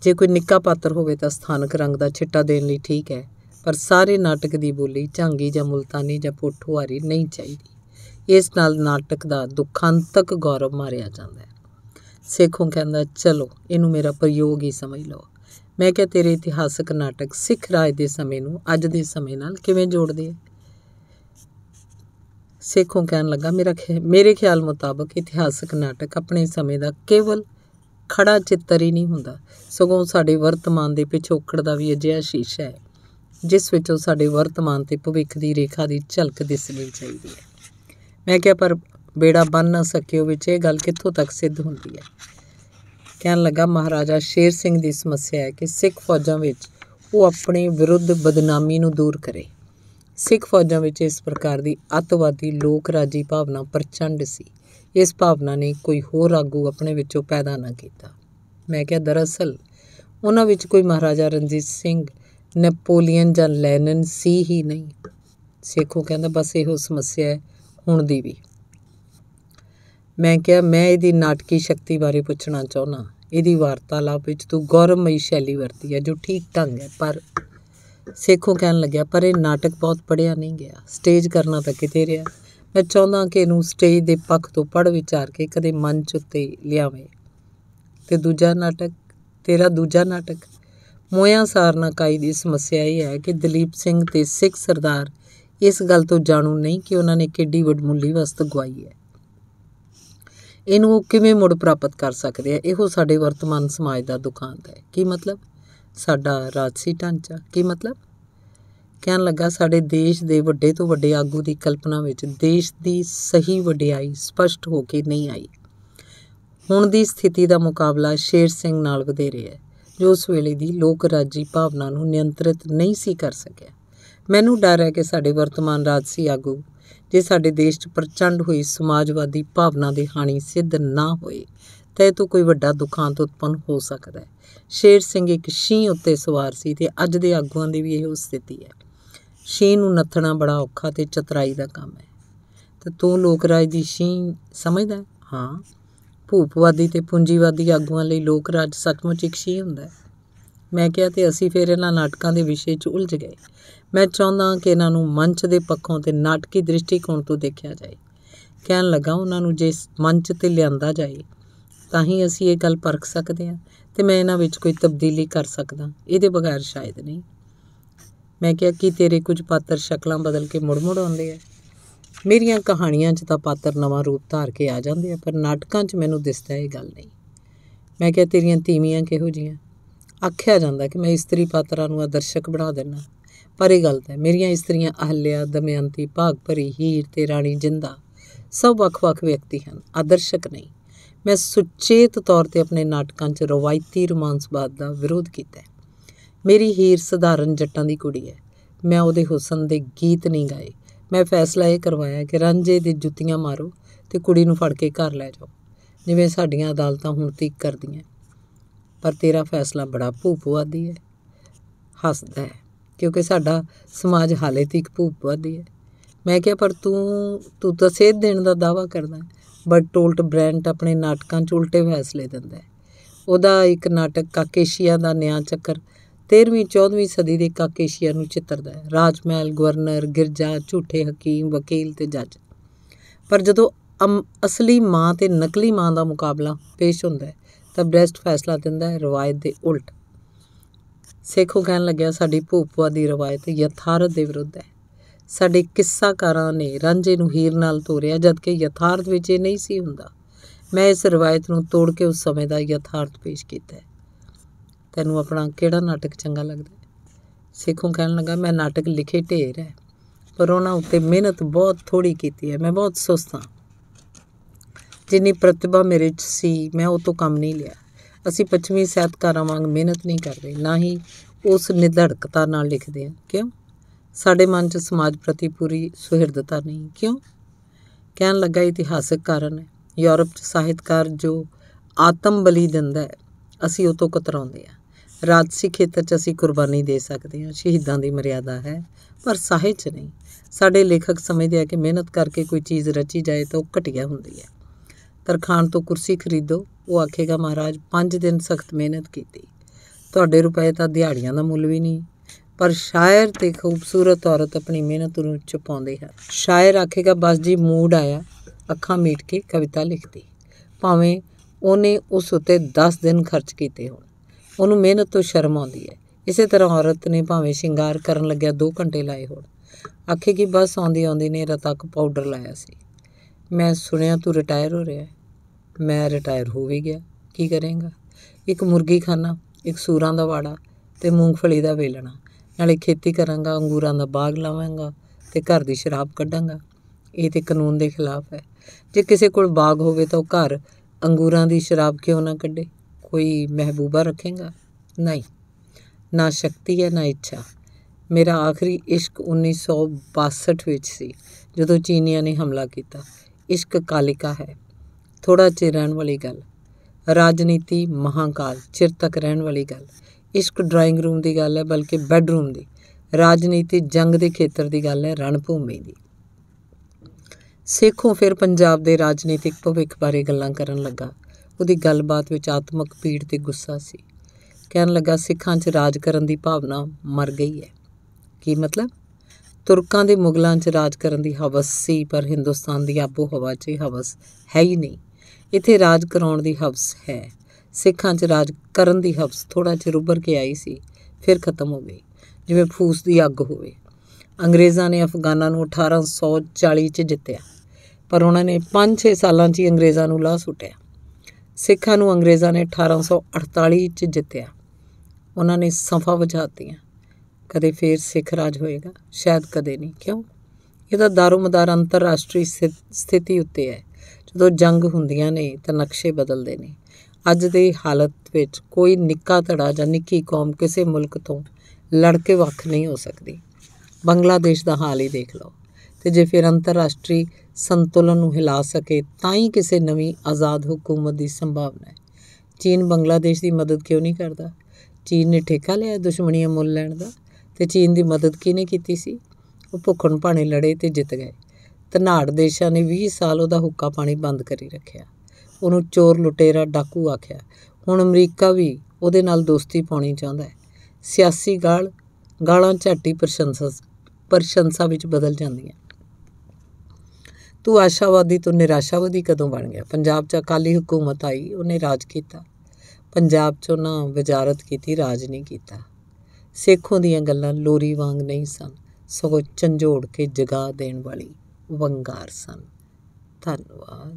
ਜੇ ਕੋਈ ਨਿੱਕਾ ਪਾਤਰ ਹੋਵੇ ਤਾਂ ਸਥਾਨਕ ਰੰਗ ਦਾ ਛਿੱਟਾ ਦੇਣ ਲਈ ਠੀਕ ਹੈ ਪਰ ਸਾਰੇ ਨਾਟਕ ਦੀ ਬੋਲੀ ਝਾਂਗੀ ਜਾਂ ਮੁਲਤਾਨੀ ਜਾਂ ਪੋਠੋਹਾਰੀ ਨਹੀਂ ਚਾਹੀਦੀ ਇਸ ਨਾਲ ਨਾਟਕ ਦਾ ਦੁਖਾਂਤਕ ਗੌਰਵ ਮਾਰਿਆ ਜਾਂਦਾ ਹੈ ਸੇਖੋਂ ਕਹਿੰਦਾ ਚਲੋ ਇਹਨੂੰ ਮੇਰਾ ਪ੍ਰਯੋਗ ਹੀ ਸਮਝ ਲਓ ਮੈਂ ਕਿਹਾ ਤੇਰੇ ਇਤਿਹਾਸਕ ਨਾਟਕ ਸਿੱਖ ਰਾਜ ਦੇ ਸਮੇਂ ਨੂੰ ਅੱਜ ਦੇ ਸਮੇਂ ਨਾਲ ਕਿਵੇਂ ਜੋੜਦੇ ਆ ਸੇਖੋਂ ਕਹਿਣ ਲੱਗਾ ਮੇਰਾ ਮੇਰੇ ਖਿਆਲ ਮੁਤਾਬਕ ਇਤਿਹਾਸਕ ਨਾਟਕ ਆਪਣੇ ਸਮੇਂ ਦਾ ਕੇਵਲ ਖੜਾ ਚਿੱਤਰ ਹੀ ਨਹੀਂ ਹੁੰਦਾ ਸਗੋਂ ਸਾਡੇ ਵਰਤਮਾਨ ਦੇ ਪਿਛੋਕੜ ਦਾ ਵੀ ਅਜਿਹਾ ਸ਼ੀਸ਼ਾ ਹੈ ਜਿਸ ਵਿੱਚੋਂ ਸਾਡੇ ਵਰਤਮਾਨ ਤੇ ਭਵਿੱਖ ਦੀ ਰੇਖਾ ਦੀ ਝਲਕ ਦਿਸਣੀ ਚਾਹੀਦੀ ਹੈ ਮੈਂ ਕਿਹਾ ਪਰ ਬੇੜਾ ਬੰਨ ਨਾ ਸਕਿਓ ਵਿੱਚ ਇਹ ਗੱਲ ਕਿੱਥੋਂ ਤੱਕ ਸਿੱਧ ਹੁੰਦੀ ਹੈ ਕਹਿਣ ਲੱਗਾ ਮਹਾਰਾਜਾ ਸ਼ੇਰ ਸਿੰਘ ਦੀ ਸਮੱਸਿਆ ਹੈ ਕਿ ਸਿੱਖ ਫੌਜਾਂ ਵਿੱਚ ਉਹ ਆਪਣੇ ਵਿਰੁੱਧ ਬਦਨਾਮੀ ਨੂੰ ਦੂਰ ਕਰੇ ਸਿੱਖ ਫੌਜਾਂ ਵਿੱਚ ਇਸ ਪ੍ਰਕਾਰ ਦੀ ਅਤਵਾਦੀ ਲੋਕ ਰਾਜੀ ਭਾਵਨਾ ਪ੍ਰਚੰਡ ਸੀ ਇਸ ਭਾਵਨਾ ਨੇ ਕੋਈ ਹੋਰ ਆਗੂ ਆਪਣੇ ਵਿੱਚੋਂ ਪੈਦਾ ਨਾ ਕੀਤਾ ਮੈਂ ਕਿਹਾ ਦਰਅਸਲ ਉਹਨਾਂ ਵਿੱਚ ਕੋਈ ਮਹਾਰਾਜਾ ਰਣਜੀਤ ਸਿੰਘ ਨੈਪੋਲੀਅਨ ਜਾਂ ਲੈਨਨ ਸੀ ਹੀ ਨਹੀਂ ਸੇਖੋ ਕਹਿੰਦਾ ਬਸ ਇਹੋ ਸਮੱਸਿਆ ਹੈ ਹੁਣ ਦੀ ਵੀ ਮੈਂ ਕਿਹਾ ਮੈਂ ਇਹਦੀ ਨਾਟਕੀ ਸ਼ਕਤੀ ਬਾਰੇ ਪੁੱਛਣਾ ਚਾਹੁੰਨਾ ਇਹਦੀ ਵਾਰਤਾਲਾਪ ਵਿੱਚ ਤੂੰ ਗੌਰਮਈ ਸ਼ੈਲੀ ਵਰਤੀ ਹੈ ਜੋ ਠੀਕ ਢੰਗ ਹੈ ਪਰ ਸੇਖੋਂ ਕਹਿਣ ਲੱਗਿਆ ਪਰ ਇਹ ਨਾਟਕ ਬਹੁਤ ਪੜਿਆ ਨਹੀਂ ਗਿਆ ਸਟੇਜ ਕਰਨਾ ਤਾਂ ਕਿਤੇ ਰਿਹਾ ਮੈਂ ਚਾਹੁੰਦਾ ਕਿ ਇਹਨੂੰ ਸਟੇਜ ਦੇ ਪੱਖ ਤੋਂ ਪੜ ਵਿਚਾਰ ਕੇ ਕਦੇ ਮੰਚ ਉੱਤੇ ਲਿਆਵੇ ਤੇ ਦੂਜਾ ਨਾਟਕ ਤੇਰਾ ਦੂਜਾ ਨਾਟਕ ਮੋਇਆ ਸਾਰਨਾ ਕਾਈ ਦੀ ਸਮੱਸਿਆ ਇਹ ਹੈ ਕਿ ਦਲੀਪ ਸਿੰਘ ਤੇ ਸਿੱਖ ਸਰਦਾਰ ਇਸ ਗੱਲ ਤੋਂ ਜਾਣੂ ਨਹੀਂ ਕਿ ਉਹਨਾਂ ਨੇ ਕਿੱਡੀ ਵੱਡਮੁੱਲੀ ਵਸਤ ਗਵਾਈ ਹੈ ਇਹਨੂੰ ਕਿਵੇਂ ਮੁੜ ਪ੍ਰਾਪਤ ਕਰ ਸਕਦੇ ਆ ਇਹੋ ਸਾਡੇ ਵਰਤਮਾਨ ਸਮਾਜ ਦਾ ਦੁਖਾਂਤ ਹੈ ਕੀ ਮਤਲਬ ਸਾਡਾ ਰਾਜਸੀ ਢਾਂਚਾ ਕੀ ਮਤਲਬ ਕਹਿਣ ਲੱਗਾ ਸਾਡੇ ਦੇਸ਼ ਦੇ ਵੱਡੇ ਤੋਂ ਵੱਡੇ ਆਗੂ ਦੀ ਕਲਪਨਾ ਵਿੱਚ ਦੇਸ਼ ਦੀ ਸਹੀ ਵਡਿਆਈ ਸਪਸ਼ਟ ਹੋ ਕੇ ਨਹੀਂ ਆਈ ਹੁਣ ਦੀ ਸਥਿਤੀ ਦਾ ਮੁਕਾਬਲਾ ਸ਼ੇਰ ਸਿੰਘ ਨਾਲ ਵਧੇਰੇ ਹੈ ਜੋ ਉਸ ਵੇਲੇ ਦੀ ਲੋਕ ਰਾਜੀ ਭਾਵਨਾ ਨੂੰ ਨਿਯੰਤਰਿਤ ਨਹੀਂ ਸੀ ਕਰ ਸਕਿਆ ਮੈਨੂੰ ਡਰ ਹੈ ਕਿ ਸਾਡੇ ਵਰਤਮਾਨ ਰਾਜਸੀ ਆਗੂ ਜੇ ਸਾਡੇ ਦੇਸ਼ 'ਚ ਪ੍ਰਚੰਡ ਹੋਈ ਸਮਾਜਵਾਦੀ ਭਾਵਨਾ ਦੀ ਹਾਨੀ ਸਿੱਧ ਨਾ ਹੋਏ ਤਾਂ ਇਹ ਤੋਂ ਕੋਈ ਵੱਡਾ ਦੁਖਾਂਤ ਉਤਪੰਨ ਹੋ ਸਕਦਾ ਹੈ ਸ਼ੇਰ ਸਿੰਘ ਇੱਕ ਸ਼ੀਂ ਉੱਤੇ ਸਵਾਰ ਸੀ ਤੇ ਅੱਜ ਦੇ ਆਗੂਆਂ ਦੀ ਵੀ ਇਹੋ ਸਥਿਤੀ ਹੈ ਸ਼ੀਂ ਨੂੰ ਨੱਥਣਾ ਬੜਾ ਔਖਾ ਤੇ ਚਤਰਾਈ ਦਾ ਕੰਮ ਹੈ ਤੇ ਤੂੰ ਲੋਕ ਰਾਜ ਦੀ ਸ਼ੀਂ ਸਮਝਦਾ ਹਾਂ ਭੂਪਵਾਦੀ ਤੇ ਪੂੰਜੀਵਾਦੀ ਆਗੂਆਂ ਲਈ ਲੋਕ ਰਾਜ ਸੱਚਮੁੱਚ ਇੱਕ ਸ਼ੀਂ ਹੁੰਦਾ ਹੈ ਮੈਂ ਕਿਹਾ ਤੇ ਅਸੀਂ ਫੇਰ ਇਹਨਾਂ ਨਾਟਕਾਂ ਦੇ ਵਿਸ਼ੇ 'ਚ ਉਲਝ ਗਏ ਮੈਂ ਚਾਹੁੰਦਾ ਕਿ ਇਹਨਾਂ ਨੂੰ ਮੰਚ ਦੇ ਪੱਖੋਂ ਤੇ ਨਾਟਕੀ ਦ੍ਰਿਸ਼ਟੀਕੋਣ ਤੋਂ ਦੇਖਿਆ ਜਾਏ ਕਹਿਣ ਲੱਗਾ ਉਹਨਾਂ ਨੂੰ ਜੇ ਮੰਚ ਤੇ ਲਿਆਂਦਾ ਜਾਏ ਤਾਂ ਹੀ ਅਸੀਂ ਇਹ ਗੱਲ ਪਰਖ ਸਕਦੇ ਹਾਂ ਤੇ ਮੈਂ ਇਹਨਾਂ ਵਿੱਚ ਕੋਈ ਤਬਦੀਲੀ ਕਰ ਸਕਦਾ ਇਹਦੇ ਬਗੈਰ ਸ਼ਾਇਦ ਨਹੀਂ ਮੈਂ ਕਿਹਾ ਕਿ ਤੇਰੇ ਕੁਝ ਪਾਤਰ ਸ਼ਕਲਾਂ ਬਦਲ ਕੇ ਮੁੜ-ਮੁੜ ਆਉਂਦੇ ਆ ਮੇਰੀਆਂ ਕਹਾਣੀਆਂ 'ਚ ਤਾਂ ਪਾਤਰ ਨਵਾਂ ਰੂਪ ਧਾਰ ਕੇ ਆ ਜਾਂਦੇ ਆ ਪਰ ਨਾਟਕਾਂ 'ਚ ਮੈਨੂੰ ਦਿਸਦਾ ਇਹ ਗੱਲ ਨਹੀਂ ਮੈਂ ਕਿਹਾ ਤੇਰੀਆਂ ਤੀਵੀਆਂ ਕਿਹੋ ਜੀਆਂ ਆਖਿਆ ਜਾਂਦਾ ਕਿ ਮੈਂ ਇਸਤਰੀ ਪਾਤਰਾਂ ਨੂੰ ਆਦਰਸ਼ਕ ਬਣਾ ਦੇਣਾ ਪਰ ਇਹ ਗਲਤ ਹੈ ਮੇਰੀਆਂ ਇਸਤਰੀਆਂ ਅਹਲਿਆ ਦਮਯੰਤੀ ਭਾਗ ਭਰੀ ਹੀਰ ਤੇ ਰਾਣੀ ਜਿੰਦਾ ਸਭ ਵੱਖ-ਵੱਖ ਵਿਅਕਤੀ ਹਨ ਆਦਰਸ਼ਕ ਨਹੀਂ ਮੈਂ ਸੁਚੇਤ ਤੌਰ ਤੇ ਆਪਣੇ ਨਾਟਕਾਂ 'ਚ ਰਵਾਇਤੀ ਰੋਮਾਂਸਵਾਦ ਦਾ ਵਿਰੋਧ ਕੀਤਾ ਹੈ ਮੇਰੀ ਹੀਰ ਸਧਾਰਨ ਜੱਟਾਂ ਦੀ ਕੁੜੀ ਹੈ ਮੈਂ ਉਹਦੇ ਹੁਸਨ ਦੇ ਗੀਤ ਨਹੀਂ ਗਾਏ ਮੈਂ ਫੈਸਲਾ ਇਹ ਕਰਵਾਇਆ ਕਿ ਰਾਂਝੇ ਦੇ ਜੁੱਤੀਆਂ ਮਾਰੋ ਤੇ ਕੁੜੀ ਨੂੰ ਫੜ ਕੇ ਘਰ ਲੈ ਜਾਓ ਜਿਵੇਂ ਸਾਡੀਆਂ ਅਦਾਲਤਾਂ ਹੁਣ ਤੀਕ ਕਰਦੀਆਂ ਪਰ ਤੇਰਾ ਫੈਸਲਾ ਬੜਾ ਭੂਪੂਆਦੀ ਹੈ ਹੱਸਦਾ ਹੈ ਕਿਉਂਕਿ ਸਾਡਾ ਸਮਾਜ ਹਾਲੇ ਤੱਕ ਭੂਪਵਾਦੀ ਹੈ ਮੈਂ ਕਿਹਾ ਪਰ ਤੂੰ ਤੂੰ ਤਾਂ ਸੇਧ ਦੇਣ ਦਾ ਦਾਵਾ ਕਰਦਾ ਬਟ ਟੋਲਟ ਬ੍ਰੈਂਟ ਆਪਣੇ ਨਾਟਕਾਂ 'ਚ ਉਲਟੇ ਫੈਸਲੇ ਦਿੰਦਾ ਹੈ ਉਹਦਾ ਇੱਕ ਨਾਟਕ ਕਾਕੇਸ਼ੀਆ ਦਾ ਨਿਆਂ ਚੱਕਰ 13ਵੀਂ 14ਵੀਂ ਸਦੀ ਦੇ ਕਾਕੇਸ਼ੀਆ ਨੂੰ ਚਿੱਤਰਦਾ ਹੈ ਰਾਜਮਹਿਲ ਗਵਰਨਰ ਗਿਰਜਾ ਝੂਠੇ ਹਕੀਮ ਵਕੀਲ ਤੇ ਜੱਜ ਪਰ ਜਦੋਂ ਅਸਲੀ ਮਾਂ ਤੇ ਨਕਲੀ ਮਾਂ ਦਾ ਮੁਕਾਬਲਾ ਪੇਸ਼ ਹੁੰਦਾ ਹੈ ਤਾਂ ਬ੍ਰੈਸਟ ਫੈਸਲਾ ਦਿੰਦਾ ਹੈ ਰਵਾਇਤ ਦੇ ਉਲਟ ਸੇਖੋ ਕਹਿਣ ਲੱਗਿਆ ਸਾਡੀ ਭੂਪਵਾਦੀ ਰਵਾਇਤ ਯਥਾਰਥ ਦੇ ਵਿਰੁੱਧ ਹੈ ਸਾਡੇ ਕਿੱਸਾਕਾਰਾਂ ਨੇ ਰਾਂਝੇ ਨੂੰ ਹੀਰ ਨਾਲ ਤੋਰਿਆ ਜਦਕਿ ਯਥਾਰਥ ਵਿੱਚ ਇਹ ਨਹੀਂ ਸੀ ਹੁੰਦਾ ਮੈਂ ਇਸ ਰਵਾਇਤ ਨੂੰ ਤੋੜ ਕੇ ਉਸ ਸਮੇਂ ਦਾ ਯਥਾਰਥ ਪੇਸ਼ ਕੀਤਾ ਹੈ ਤੈਨੂੰ ਆਪਣਾ ਕਿਹੜਾ ਨਾਟਕ ਚੰਗਾ ਲੱਗਦਾ ਸੇਖੋਂ ਕਹਿਣ ਲੱਗਾ ਮੈਂ ਨਾਟਕ ਲਿਖੇ ਢੇਰ ਹੈ ਪਰ ਉਹਨਾਂ ਉੱਤੇ ਮਿਹਨਤ ਬਹੁਤ ਥੋੜੀ ਕੀਤੀ ਹੈ ਮੈਂ ਬਹੁਤ ਸੁਸਤ ਹਾਂ ਜਿੰਨੀ ਪ੍ਰਤਿਭਾ ਮੇਰੇ ਵਿੱਚ ਸੀ ਮੈਂ ਉਹ ਤੋਂ ਕੰਮ ਨਹੀਂ ਲਿਆ ਅਸੀਂ ਪੱਛਮੀ ਸਾਹਿਤਕਾਰਾਂ ਵਾਂਗ ਮਿਹਨਤ ਨਹੀਂ ਕਰਦੇ ਨਾ ਹੀ ਉਸ ਨਿਧੜਕਤਾ ਨਾਲ ਲਿਖਦੇ ਹਾਂ ਕਿਉਂ ਸਾਡੇ ਮਨ 'ਚ ਸਮਾਜ ਪ੍ਰਤੀ ਪੂਰੀ ਸੁਹਿਰਦਤਾ ਨਹੀਂ ਕਿਉਂ ਕਹਿਣ ਲੱਗਾ ਇਤਿਹਾਸਕ ਕਾਰਨ ਹੈ ਯੂਰਪ 'ਚ ਸਾਹਿਤਕਾਰ ਜੋ ਆਤਮ ਬਲੀ ਦਿੰਦਾ ਹੈ ਅਸੀਂ ਉਹ ਤੋਂ ਕਤਰਾਉਂਦੇ ਹਾਂ ਰਾਜਸੀ ਖੇਤਰ 'ਚ ਅਸੀਂ ਕੁਰਬਾਨੀ ਦੇ ਸਕਦੇ ਹਾਂ ਸ਼ਹੀਦਾਂ ਦੀ ਮਰਿਆਦਾ ਹੈ ਪਰ ਸਾਹਿਤ 'ਚ ਨਹੀਂ ਸਾਡੇ ਲੇਖਕ ਸਮਝਦੇ ਆ ਕਿ ਮਿਹਨਤ ਕਰਕੇ ਕੋਈ ਚੀਜ਼ ਰਚੀ ਜਾਏ ਤਾਂ ਉਹ ਘਟਿਆ ਹੁੰਦੀ ਹੈ ਤਰਖਾਨ ਤੋਂ ਕੁਰਸੀ ਖਰੀਦੋ ਉਹ ਆਖੇਗਾ ਮਹਾਰਾਜ 5 ਦਿਨ ਸਖਤ ਮਿਹਨਤ ਕੀਤੀ ਤੁਹਾਡੇ ਰੁਪਏ ਤਾਂ ਦਿਹਾੜੀਆਂ ਦਾ ਮੁੱਲ ਵੀ ਨਹੀਂ ਪਰ ਸ਼ਾਇਰ ਤੇ ਖੂਬਸੂਰਤ ਔਰਤ ਆਪਣੀ ਮਿਹਨਤ ਨੂੰ ਛੁਪਾਉਂਦੇ ਹਨ ਸ਼ਾਇਰ ਆਖੇਗਾ ਬਸ ਜੀ ਮੂਡ ਆਇਆ ਅੱਖਾਂ ਮੀਟ ਕੇ ਕਵਿਤਾ ਲਿਖਦੀ ਭਾਵੇਂ ਉਹਨੇ ਉਸ ਉਤੇ 10 ਦਿਨ ਖਰਚ ਕੀਤੇ ਹੋਣ ਉਹਨੂੰ ਮਿਹਨਤ ਤੋਂ ਸ਼ਰਮ ਆਉਂਦੀ ਹੈ ਇਸੇ ਤਰ੍ਹਾਂ ਔਰਤ ਨੇ ਭਾਵੇਂ ਸ਼ਿੰਗਾਰ ਕਰਨ ਲੱਗਿਆ 2 ਘੰਟੇ ਲਾਏ ਹੋਣ ਆਖੇ ਕਿ ਬਸ ਆਉਂਦੀ ਆਉਂਦੀ ਨੇ ਰਤਕ ਪਾਊਡਰ ਲਾਇਆ ਸੀ ਮੈਂ ਸੁਣਿਆ ਤੂੰ ਰਿਟਾਇਰ ਹੋ ਰਿਹਾ ਹੈ ਮੈਂ ਰਿਟਾਇਰ ਹੋ ਵੀ ਗਿਆ ਕੀ ਕਰੇਗਾ ਇੱਕ ਮੁਰਗੀ ਖਾਨਾ ਇੱਕ ਸੂਰਾਂ ਦਾ ਵਾੜਾ ਤੇ ਮੂੰਗਫਲੀ ਦਾ ਵੇਲਣਾ ਨਾਲੇ ਖੇਤੀ ਕਰਾਂਗਾ ਅੰਗੂਰਾਂ ਦਾ ਬਾਗ ਲਾਵਾਂਗਾ ਤੇ ਘਰ ਦੀ ਸ਼ਰਾਬ ਕੱਢਾਂਗਾ ਇਹ ਤੇ ਕਾਨੂੰਨ ਦੇ ਖਿਲਾਫ ਹੈ ਜੇ ਕਿਸੇ ਕੋਲ ਬਾਗ ਹੋਵੇ ਤਾਂ ਉਹ ਘਰ ਅੰਗੂਰਾਂ ਦੀ ਸ਼ਰਾਬ ਕਿਉਂ ਨਾ ਕੱਢੇ ਕੋਈ ਮਹਿਬੂਬਾ ਰੱਖੇਗਾ ਨਹੀਂ ਨਾ ਸ਼ਕਤੀ ਹੈ ਨਾ ਇੱਛਾ ਮੇਰਾ ਆਖਰੀ ਇਸ਼ਕ 1962 ਵਿੱਚ ਸੀ ਜਦੋਂ ਚੀਨੀਆਂ ਨੇ ਹਮਲਾ ਕੀਤਾ ਇਸ਼ਕ ਕਾਲਿਕਾ ਹੈ ਥੋੜਾ ਚਿਰ ਰਹਿਣ ਵਾਲੀ ਗੱਲ ਰਾਜਨੀਤੀ ਮਹਾਕਾਲ ਚਿਰ ਤੱਕ ਰਹਿਣ ਵਾਲੀ ਗੱਲ ਇਸ਼ਕ ਡਰਾਇੰਗ ਰੂਮ ਦੀ ਗੱਲ ਹੈ ਬਲਕਿ ਬੈੱਡਰੂਮ ਦੀ ਰਾਜਨੀਤੀ ਜੰਗ ਦੇ ਖੇਤਰ ਦੀ ਗੱਲ ਹੈ ਰਣ ਭੂਮੀ ਦੀ ਸੇਖੋਂ ਫਿਰ ਪੰਜਾਬ ਦੇ ਰਾਜਨੀਤਿਕ ਭਵਿੱਖ ਬਾਰੇ ਗੱਲਾਂ ਕਰਨ ਲੱਗਾ ਉਹਦੀ ਗੱਲਬਾਤ ਵਿੱਚ ਆਤਮਿਕ ਪੀੜ ਤੇ ਗੁੱਸਾ ਸੀ ਕਹਿਣ ਲੱਗਾ ਸਿੱਖਾਂ 'ਚ ਰਾਜ ਕਰਨ ਦੀ ਭਾਵਨਾ ਮਰ ਗਈ ਹੈ ਕੀ ਮਤਲਬ ਤੁਰਕਾਂ ਦੇ ਮੁਗਲਾਂ 'ਚ ਰਾਜ ਕਰਨ ਦੀ ਹਵਸ ਸੀ ਪਰ ਹਿੰਦੁਸਤਾਨ ਦੀ ਆਪੋ ਹਵਾ 'ਚ ਹਵਸ ਹੈ ਹੀ ਨਹੀਂ ਇੱਥੇ ਰਾਜ ਕਰਾਉਣ ਦੀ ਹਵਸ ਹੈ ਸਿੱਖਾਂ 'ਚ ਰਾਜ ਕਰਨ ਦੀ ਹਵਸ ਥੋੜਾ ਜਿਹਾ ਉੱਭਰ ਕੇ ਆਈ ਸੀ ਫਿਰ ਖਤਮ ਹੋ ਗਈ ਜਿਵੇਂ ਫੂਸ ਦੀ ਅੱਗ ਹੋਵੇ ਅੰਗਰੇਜ਼ਾਂ ਨੇ ਅਫਗਾਨਾਂ ਨੂੰ 1840 'ਚ ਜਿੱਤਿਆ ਪਰ ਉਹਨਾਂ ਨੇ 5-6 ਸਾਲਾਂ 'ਚ ਹੀ ਅੰਗਰੇਜ਼ਾਂ ਨੂੰ ਲਾਹ ਸੁੱਟਿਆ ਸਿੱਖਾਂ ਨੂੰ ਅੰਗਰੇਜ਼ਾਂ ਨੇ 1848 'ਚ ਜਿੱਤਿਆ ਉਹਨਾਂ ਨੇ ਸਫਾ ਵਜਾਤੀਆਂ ਕਦੇ ਫੇਰ ਸਿੱਖ ਰਾਜ ਹੋਏਗਾ ਸ਼ਾਇਦ ਕਦੇ ਨਹੀਂ ਕਿਉਂ ਇਹਦਾ ਦਾਰੂਮਦਾਰ ਅੰਤਰਰਾਸ਼ਟਰੀ ਸਥਿਤੀ ਉੱਤੇ ਹੈ ਜਦੋਂ ਜੰਗ ਹੁੰਦੀਆਂ ਨੇ ਤਾਂ ਨਕਸ਼ੇ ਬਦਲਦੇ ਨੇ ਅੱਜ ਦੇ ਹਾਲਤ ਵਿੱਚ ਕੋਈ ਨਿੱਕਾ ਧੜਾ ਜਾਂ ਨਿੱਕੀ ਕੌਮ ਕਿਸੇ ਮੁਲਕ ਤੋਂ ਲੜ ਕੇ ਵੱਖ ਨਹੀਂ ਹੋ ਸਕਦੀ ਬੰਗਲਾਦੇਸ਼ ਦਾ ਹਾਲ ਹੀ ਦੇਖ ਲਓ ਤੇ ਜੇ ਫਿਰ ਅੰਤਰਰਾਸ਼ਟਰੀ ਸੰਤੁਲਨ ਨੂੰ ਹਿਲਾ ਸਕੇ ਤਾਂ ਹੀ ਕਿਸੇ ਨਵੀਂ ਆਜ਼ਾਦ ਹਕੂਮਤ ਦੀ ਸੰਭਾਵਨਾ ਹੈ ਚੀਨ ਬੰਗਲਾਦੇਸ਼ ਦੀ ਮਦਦ ਕਿਉਂ ਨਹੀਂ ਕਰਦਾ ਚੀਨ ਨੇ ਠੇਕਾ ਲਿਆ ਦੁਸ਼ਮਣੀਆਂ ਮੁੱਲ ਲੈਣ ਦਾ ਤੇ ਚੀਨ ਦੀ ਮਦਦ ਕਿਹਨੇ ਕੀਤੀ ਸੀ ਉਹ ਭੁੱਖਣ ਭਾਣੇ ਲੜੇ ਤੇ ਜਿੱਤ ਗਏ ਧਨਾੜ ਦੇਸ਼ਾਂ ਨੇ 20 ਸਾਲ ਉਹਦਾ ਹੁੱਕਾ ਪਾਣੀ ਬੰਦ ਕਰੀ ਰੱਖਿਆ ਉਹਨੂੰ ਚੋਰ ਲੁਟੇਰਾ ਡਾਕੂ ਆਖਿਆ ਹੁਣ ਅਮਰੀਕਾ ਵੀ ਉਹਦੇ ਨਾਲ ਦੋਸਤੀ ਪਾਉਣੀ ਚਾਹੁੰਦਾ ਹੈ ਸਿਆਸੀ ਗਾਲ ਗਾਲਾਂ ਝਾਟੀ ਪ੍ਰਸ਼ੰਸਾ ਪ੍ਰਸ਼ੰਸਾ ਵਿੱਚ ਬਦਲ ਜਾਂਦੀਆਂ ਤੂੰ ਆਸ਼ਾਵਾਦੀ ਤੋਂ ਨਿਰਾਸ਼ਾਵਾਦੀ ਕਦੋਂ ਬਣ ਗਿਆ ਪੰਜਾਬ 'ਚ ਅਕਾਲੀ ਹਕੂਮਤ ਆਈ ਉਹਨੇ ਰਾਜ ਕੀਤਾ ਪੰਜਾਬ 'ਚ ਉਹਨਾਂ ਵਜ਼ਾਰਤ ਕੀਤੀ ਰਾਜ ਨਹੀਂ ਕੀਤਾ ਸੇਖੋਂ ਦੀਆਂ ਗੱਲਾਂ ਲੋਰੀ ਵਾਂਗ ਨਹੀਂ ਸਨ ਸਗੋਂ ਚੰਝੋੜ ਕੇ ਜਗਾ ਦੇਣ ਵਾਲੀ ਵੰਗਾਰ ਸਨ ਧੰਨਵਾਦ